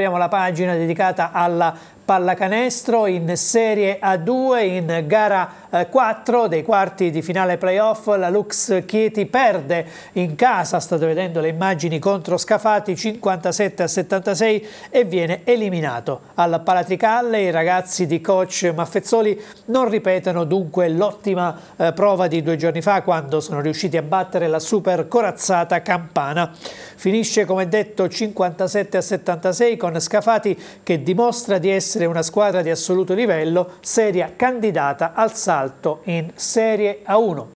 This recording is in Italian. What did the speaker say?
apriamo la pagina dedicata alla pallacanestro in Serie A2 in gara 4 eh, dei quarti di finale playoff. La Lux Chieti perde in casa, state vedendo le immagini contro Scafati 57 a 76 e viene eliminato. Al Palatricalle i ragazzi di coach Maffezzoli non ripetono dunque l'ottima eh, prova di due giorni fa quando sono riusciti a battere la super corazzata Campana. Finisce come detto 57 a 76 con Scafati che dimostra di essere essere una squadra di assoluto livello seria candidata al salto in Serie A1.